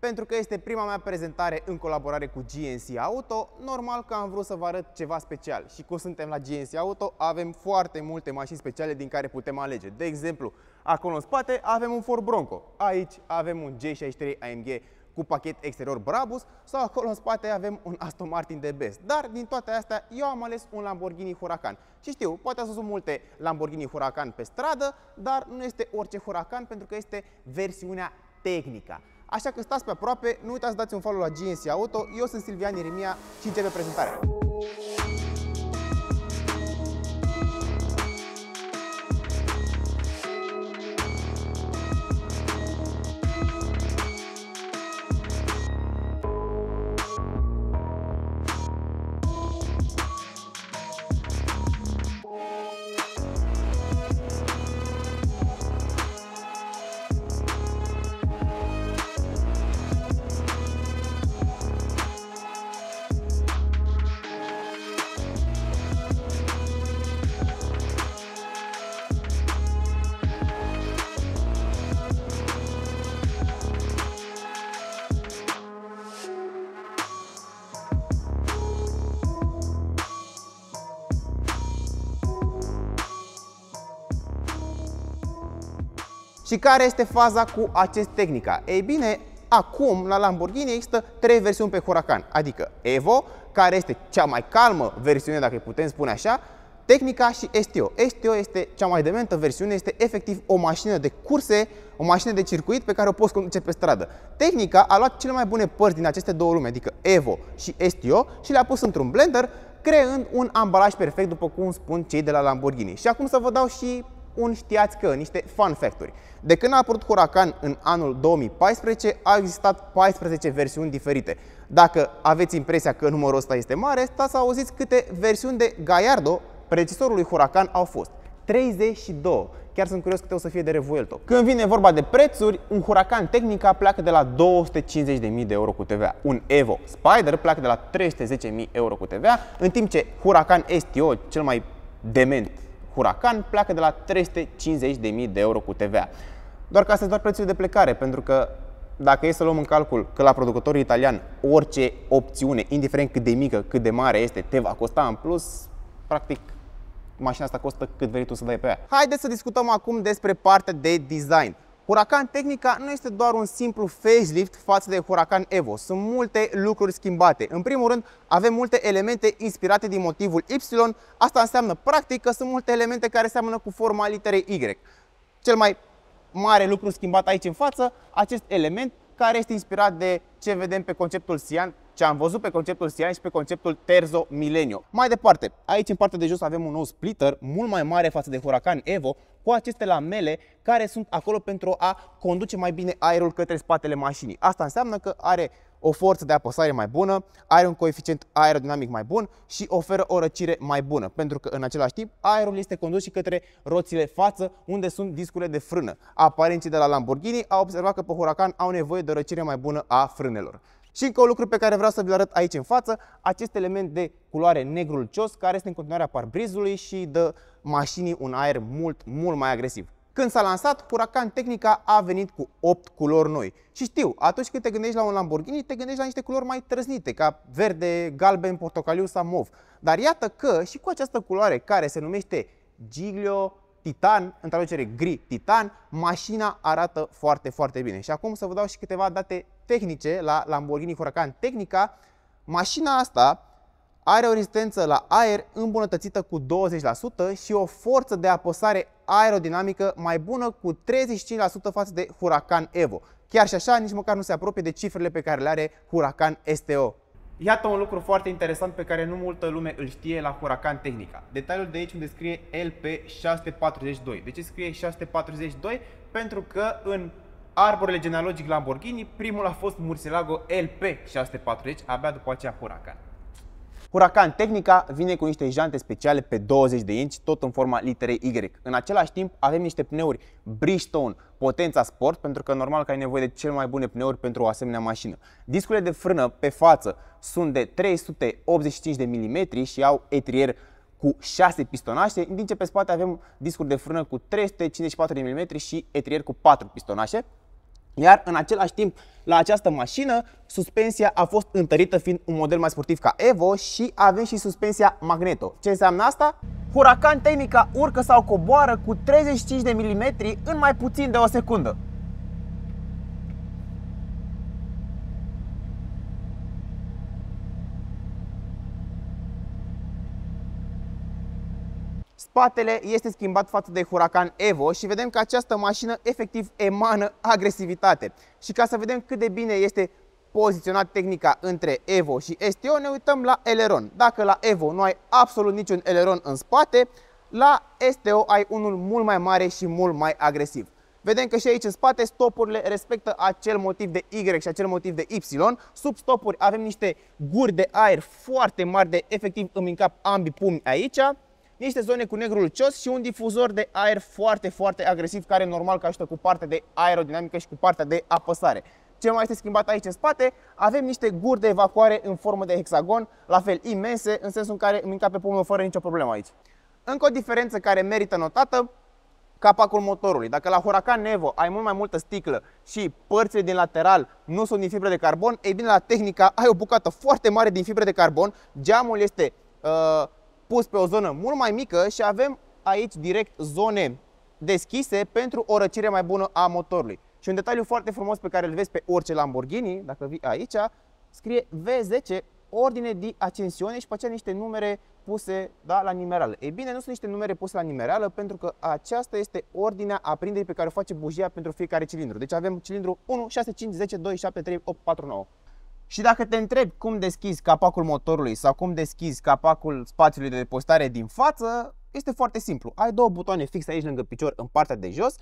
Pentru că este prima mea prezentare în colaborare cu GNC Auto, normal că am vrut să vă arăt ceva special. Și cum suntem la GNC Auto, avem foarte multe mașini speciale din care putem alege. De exemplu, acolo în spate avem un Ford Bronco, aici avem un G63 AMG cu pachet exterior Brabus sau acolo în spate avem un Aston Martin de best. Dar din toate astea eu am ales un Lamborghini Huracan. Și știu, poate să sunt multe Lamborghini Huracan pe stradă, dar nu este orice Huracan pentru că este versiunea tehnica. Așa că stați pe aproape, nu uitați să dați un follow la GNC Auto. Eu sunt Silvian Iremia și începe prezentarea. Și care este faza cu acest tehnica? Ei bine, acum la Lamborghini există trei versiuni pe Huracan, adică Evo, care este cea mai calmă versiune, dacă putem spune așa, Tehnica și STO. STO este cea mai dementă versiune, este efectiv o mașină de curse, o mașină de circuit pe care o poți conduce pe stradă. Tehnica a luat cele mai bune părți din aceste două lume, adică Evo și STO, și le-a pus într-un blender, creând un ambalaj perfect, după cum spun cei de la Lamborghini. Și acum să vă dau și un știați că, niște fun fact-uri. De când a apărut Huracan în anul 2014, au existat 14 versiuni diferite. Dacă aveți impresia că numărul ăsta este mare, stați să auziți câte versiuni de Gallardo, predecesorul lui Huracan, au fost. 32. Chiar sunt curios câte o să fie de Revuelto. Când vine vorba de prețuri, un Huracan tehnica pleacă de la 250.000 de euro cu TVA. Un Evo Spider pleacă de la 310.000 euro cu TVA, în timp ce Huracan STO, cel mai dement Huracan pleacă de la 350.000 de euro cu TVA. Doar că astea doar prețul de plecare, pentru că dacă e să luăm în calcul că la producătorul italian orice opțiune, indiferent cât de mică, cât de mare este, te va costa în plus, practic mașina asta costă cât vrei tu să dai pe ea. Haideți să discutăm acum despre partea de design. Huracan Tehnica nu este doar un simplu facelift față de Huracan Evo. Sunt multe lucruri schimbate. În primul rând, avem multe elemente inspirate din motivul Y. Asta înseamnă, practic, că sunt multe elemente care seamănă cu forma literei Y. Cel mai mare lucru schimbat aici în față, acest element care este inspirat de ce vedem pe conceptul Sian, ce am văzut pe conceptul Sian și pe conceptul Terzo Milenio. Mai departe, aici în partea de jos avem un nou splitter mult mai mare față de Huracan Evo, cu aceste lamele care sunt acolo pentru a conduce mai bine aerul către spatele mașinii. Asta înseamnă că are o forță de apăsare mai bună, are un coeficient aerodinamic mai bun și oferă o răcire mai bună, pentru că în același timp aerul este condus și către roțile față, unde sunt discurile de frână. Aparenții de la Lamborghini au observat că pe Huracan au nevoie de o răcire mai bună a frânelor. Și încă un lucru pe care vreau să vi-l arăt aici în față, acest element de culoare negru cios care este în continuare a parbrizului și dă mașinii un aer mult, mult mai agresiv. Când s-a lansat, Huracan Technica a venit cu 8 culori noi. Și știu, atunci când te gândești la un Lamborghini, te gândești la niște culori mai trăznite, ca verde, galben, portocaliu sau mov. Dar iată că și cu această culoare care se numește Giglio Titan, în traducere gri Titan, mașina arată foarte, foarte bine. Și acum să vă dau și câteva date tehnice la Lamborghini Huracan Technica. Mașina asta are o rezistență la aer îmbunătățită cu 20% și o forță de apăsare aerodinamică mai bună cu 35% față de Huracan Evo. Chiar și așa, nici măcar nu se apropie de cifrele pe care le are Huracan STO. Iată un lucru foarte interesant pe care nu multă lume îl știe la Huracan Tehnica. Detaliul de aici unde scrie LP642. De ce scrie 642? Pentru că în arborele genealogic Lamborghini primul a fost Murcielago LP640, abia după aceea Huracan. Huracan Tehnica vine cu niște jante speciale pe 20 de inci, tot în forma literei Y. În același timp avem niște pneuri Bridgestone potența sport, pentru că normal că ai nevoie de cel mai bune pneuri pentru o asemenea mașină. Discurile de frână pe față sunt de 385 de mm și au etrier cu 6 pistonașe, în timp ce pe spate avem discuri de frână cu 354 de mm și etrier cu 4 pistonașe. Iar în același timp, la această mașină, suspensia a fost întărită fiind un model mai sportiv ca Evo și avem și suspensia Magneto. Ce înseamnă asta? Huracan Tehnica urcă sau coboară cu 35 de mm în mai puțin de o secundă. Spatele este schimbat față de Huracan Evo și vedem că această mașină efectiv emană agresivitate. Și ca să vedem cât de bine este poziționat tehnica între Evo și STO, ne uităm la eleron. Dacă la Evo nu ai absolut niciun eleron în spate, la STO ai unul mult mai mare și mult mai agresiv. Vedem că și aici în spate stopurile respectă acel motiv de Y și acel motiv de Y. Sub stopuri avem niște guri de aer foarte mari de efectiv îmi încap ambii pumni aici niște zone cu negrul cios și un difuzor de aer foarte, foarte agresiv, care normal că ajută cu partea de aerodinamică și cu partea de apăsare. Ce mai este schimbat aici în spate? Avem niște guri de evacuare în formă de hexagon, la fel imense, în sensul în care îmi pe pomul fără nicio problemă aici. Încă o diferență care merită notată, capacul motorului. Dacă la Huracan Nevo ai mult mai multă sticlă și părțile din lateral nu sunt din fibre de carbon, ei bine, la Tehnica ai o bucată foarte mare din fibre de carbon, geamul este uh, pus pe o zonă mult mai mică și avem aici direct zone deschise pentru o răcire mai bună a motorului. Și un detaliu foarte frumos pe care îl vezi pe orice Lamborghini, dacă vii aici, scrie V10 ordine de ascensiune și pe aceea niște numere puse da, la nimerală. Ei bine, nu sunt niște numere puse la nimerală pentru că aceasta este ordinea aprinderii pe care o face bujia pentru fiecare cilindru. Deci avem cilindru 1, 6, 5, 10, 2, 7, 3, 8, 4, 9. Și dacă te întrebi cum deschizi capacul motorului sau cum deschizi capacul spațiului de depozitare din față, este foarte simplu. Ai două butoane fixe aici lângă picior în partea de jos.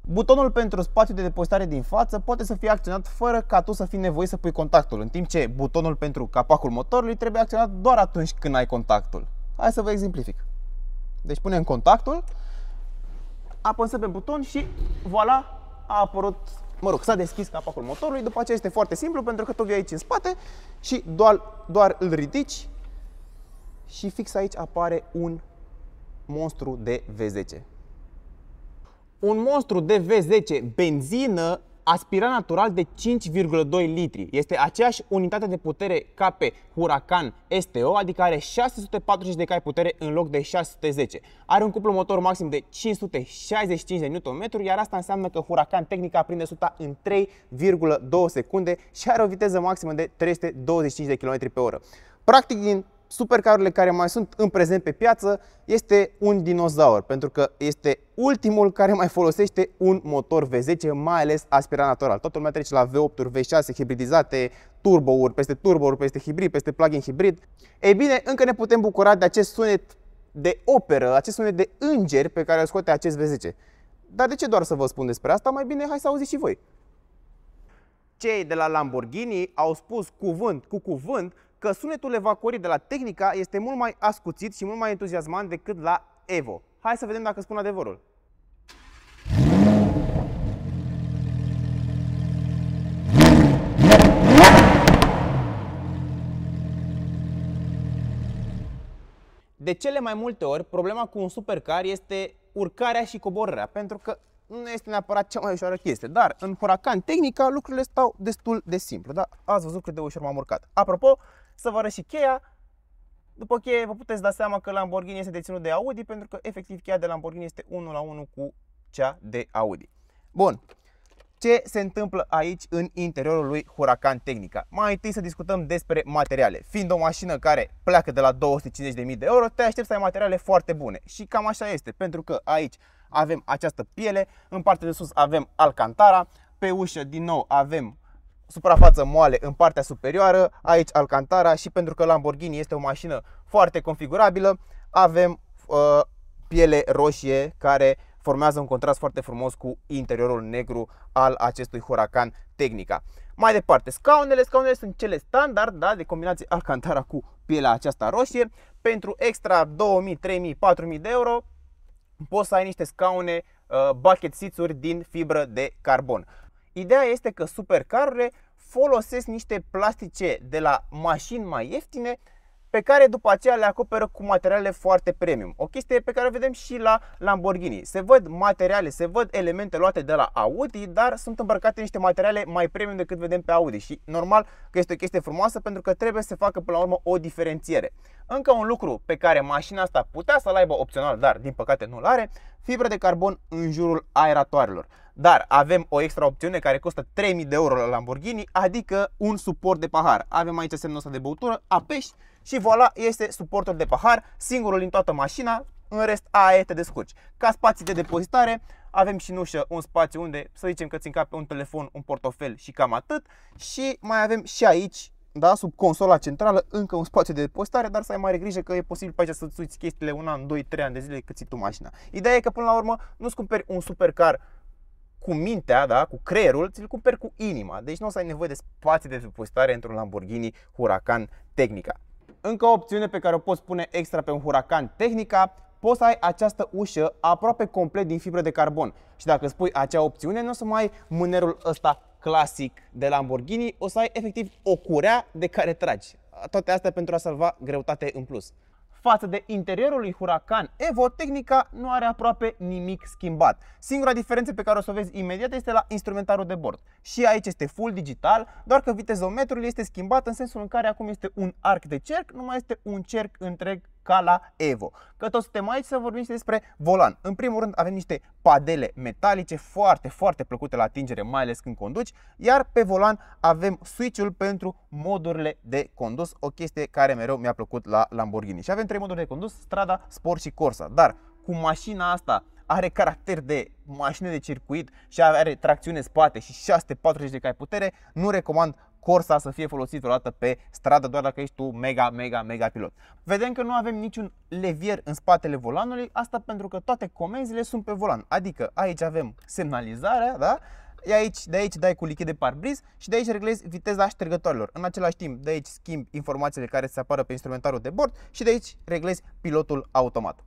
Butonul pentru spațiul de depozitare din față poate să fie acționat fără ca tu să fii nevoit să pui contactul, în timp ce butonul pentru capacul motorului trebuie acționat doar atunci când ai contactul. Hai să vă exemplific. Deci punem contactul, apăsăm pe buton și voilà, a apărut Mă rog, s-a deschis capacul motorului, după aceea este foarte simplu pentru că tu vii aici în spate și doar, doar îl ridici și fix aici apare un monstru de V10. Un monstru de V10 benzină aspira natural de 5,2 litri. Este aceeași unitate de putere ca pe Huracan STO, adică are 640 de cai putere în loc de 610. Are un cuplu motor maxim de 565 de Nm, iar asta înseamnă că Huracan tehnica prinde suta în 3,2 secunde și are o viteză maximă de 325 de km pe oră. Practic, din supercarurile care mai sunt în prezent pe piață este un dinozaur, pentru că este ultimul care mai folosește un motor V10, mai ales aspirat natural. Toată lumea trece la V8-uri, V6 hibridizate, turbouri, peste turbouri, peste hibrid, peste plug-in hibrid. Ei bine, încă ne putem bucura de acest sunet de operă, acest sunet de înger pe care îl scoate acest V10. Dar de ce doar să vă spun despre asta? Mai bine hai să auziți și voi. Cei de la Lamborghini au spus cuvânt cu cuvânt că sunetul evacuării de la Tehnica este mult mai ascuțit și mult mai entuziasmant decât la Evo. Hai să vedem dacă spun adevărul. De cele mai multe ori, problema cu un supercar este urcarea și coborârea, pentru că nu este neapărat cea mai ușoară chestie, dar în Huracan tehnica lucrurile stau destul de simplu, da? Ați văzut cât de ușor m-am urcat. Apropo, să vă arăt și cheia. După cheie vă puteți da seama că Lamborghini este deținut de Audi pentru că efectiv cheia de Lamborghini este 1 la 1 cu cea de Audi. Bun, ce se întâmplă aici în interiorul lui Huracan Tehnica. Mai întâi să discutăm despre materiale. Fiind o mașină care pleacă de la 250.000 de euro, te aștept să ai materiale foarte bune. Și cam așa este, pentru că aici avem această piele, în partea de sus avem alcantara, pe ușă din nou avem suprafață moale în partea superioară, aici Alcantara și pentru că Lamborghini este o mașină foarte configurabilă, avem uh, piele roșie care formează un contrast foarte frumos cu interiorul negru al acestui Huracan Tehnica. Mai departe, scaunele, scaunele sunt cele standard, da, de combinație Alcantara cu pielea aceasta roșie. Pentru extra 2000, 3000, 4000 de euro poți să ai niște scaune uh, bucket seats din fibră de carbon. Ideea este că supercarurile folosesc niște plastice de la mașini mai ieftine pe care după aceea le acoperă cu materiale foarte premium. O chestie pe care o vedem și la Lamborghini. Se văd materiale, se văd elemente luate de la Audi, dar sunt îmbrăcate niște materiale mai premium decât vedem pe Audi și normal că este o chestie frumoasă pentru că trebuie să facă până la urmă o diferențiere. Încă un lucru pe care mașina asta putea să-l aibă opțional, dar din păcate nu-l are, fibra de carbon în jurul aeratoarelor. Dar avem o extra opțiune care costă 3000 de euro la Lamborghini, adică un suport de pahar. Avem aici semnul ăsta de băutură, apeși și voilà, este suportul de pahar, singurul în toată mașina, în rest aia te descurci. Ca spații de depozitare, avem și în ușă un spațiu unde să zicem că ți încape un telefon, un portofel și cam atât. Și mai avem și aici da, sub consola centrală, încă un spațiu de depozitare, dar să ai mare grijă că e posibil pe aici să-ți uiți chestiile un an, 2, 3 ani de zile cât ții tu mașina. Ideea e că până la urmă nu-ți cumperi un supercar cu mintea, da, cu creierul, ți-l cumperi cu inima. Deci nu o să ai nevoie de spații de depozitare într-un Lamborghini Huracan Tehnica. Încă o opțiune pe care o poți pune extra pe un Huracan Tehnica, poți să ai această ușă aproape complet din fibră de carbon. Și dacă spui acea opțiune, nu o să mai ai mânerul ăsta clasic de Lamborghini, o să ai efectiv o curea de care tragi. Toate astea pentru a salva greutate în plus. Față de interiorul lui Huracan Evo, tehnica nu are aproape nimic schimbat. Singura diferență pe care o să o vezi imediat este la instrumentarul de bord. Și aici este full digital, doar că vitezometrul este schimbat în sensul în care acum este un arc de cerc, nu mai este un cerc întreg ca la Evo. Că tot suntem aici să vorbim și despre volan. În primul rând avem niște padele metalice foarte, foarte plăcute la atingere, mai ales când conduci, iar pe volan avem switch-ul pentru modurile de condus, o chestie care mereu mi-a plăcut la Lamborghini. Și avem trei moduri de condus, strada, sport și corsa. Dar cu mașina asta are caracter de mașină de circuit și are tracțiune spate și 640 de cai putere, nu recomand Corsa să fie folosit vreodată pe stradă, doar dacă ești tu mega, mega, mega pilot. Vedem că nu avem niciun levier în spatele volanului, asta pentru că toate comenzile sunt pe volan. Adică aici avem semnalizarea, da? de aici, de aici dai cu lichid de parbriz și de aici reglezi viteza ștergătorilor. În același timp, de aici schimbi informațiile care se apară pe instrumentarul de bord și de aici reglezi pilotul automat.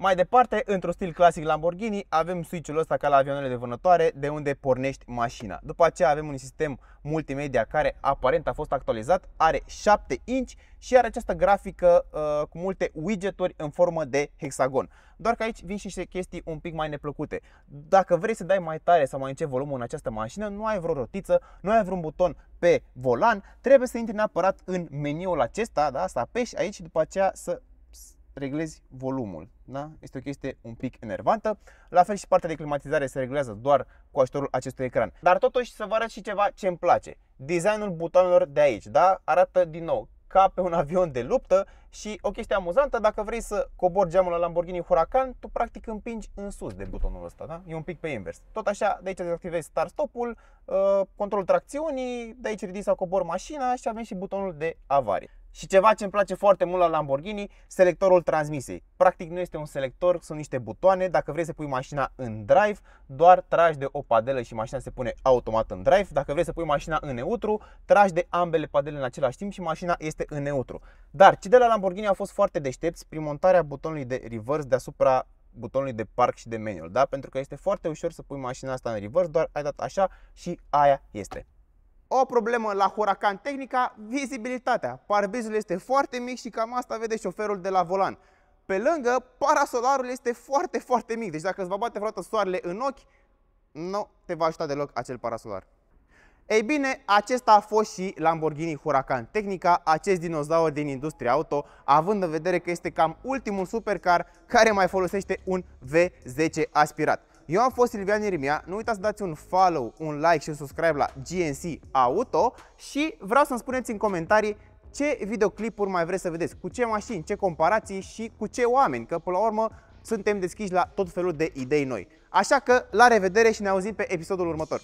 Mai departe, într-un stil clasic Lamborghini, avem switch-ul ăsta ca la avioanele de vânătoare, de unde pornești mașina. După aceea avem un sistem multimedia care aparent a fost actualizat, are 7 inch și are această grafică uh, cu multe widgeturi în formă de hexagon. Doar că aici vin și niște chestii un pic mai neplăcute. Dacă vrei să dai mai tare sau mai încet volumul în această mașină, nu ai vreo rotiță, nu ai vreun buton pe volan, trebuie să intri neapărat în meniul acesta, da, să apeși aici și după aceea să reglezi volumul. Da? Este o chestie un pic enervantă. La fel și partea de climatizare se reglează doar cu ajutorul acestui ecran. Dar totuși să vă arăt și ceva ce îmi place. Designul butonelor de aici, da? Arată din nou ca pe un avion de luptă și o chestie amuzantă, dacă vrei să cobori geamul la Lamborghini Huracan, tu practic împingi în sus de butonul ăsta, da? E un pic pe invers. Tot așa, de aici dezactivezi start stopul ă, controlul tracțiunii, de aici ridici sau cobor mașina și avem și butonul de avarie. Și ceva ce îmi place foarte mult la Lamborghini, selectorul transmisiei. Practic nu este un selector, sunt niște butoane. Dacă vrei să pui mașina în drive, doar tragi de o padelă și mașina se pune automat în drive. Dacă vrei să pui mașina în neutru, tragi de ambele padele în același timp și mașina este în neutru. Dar ce de la Lamborghini au fost foarte deștepți prin montarea butonului de reverse deasupra butonului de parc și de manual, da? Pentru că este foarte ușor să pui mașina asta în reverse, doar ai dat așa și aia este. O problemă la Huracan Tehnica, vizibilitatea. Parbrizul este foarte mic și cam asta vede șoferul de la volan. Pe lângă, parasolarul este foarte, foarte mic. Deci dacă îți va bate vreodată soarele în ochi, nu te va ajuta deloc acel parasolar. Ei bine, acesta a fost și Lamborghini Huracan Tehnica, acest dinozaur din industria auto, având în vedere că este cam ultimul supercar care mai folosește un V10 aspirat. Eu am fost Silvian Irimia, nu uitați să dați un follow, un like și un subscribe la GNC Auto și vreau să-mi spuneți în comentarii ce videoclipuri mai vreți să vedeți, cu ce mașini, ce comparații și cu ce oameni, că până la urmă suntem deschiși la tot felul de idei noi. Așa că la revedere și ne auzim pe episodul următor.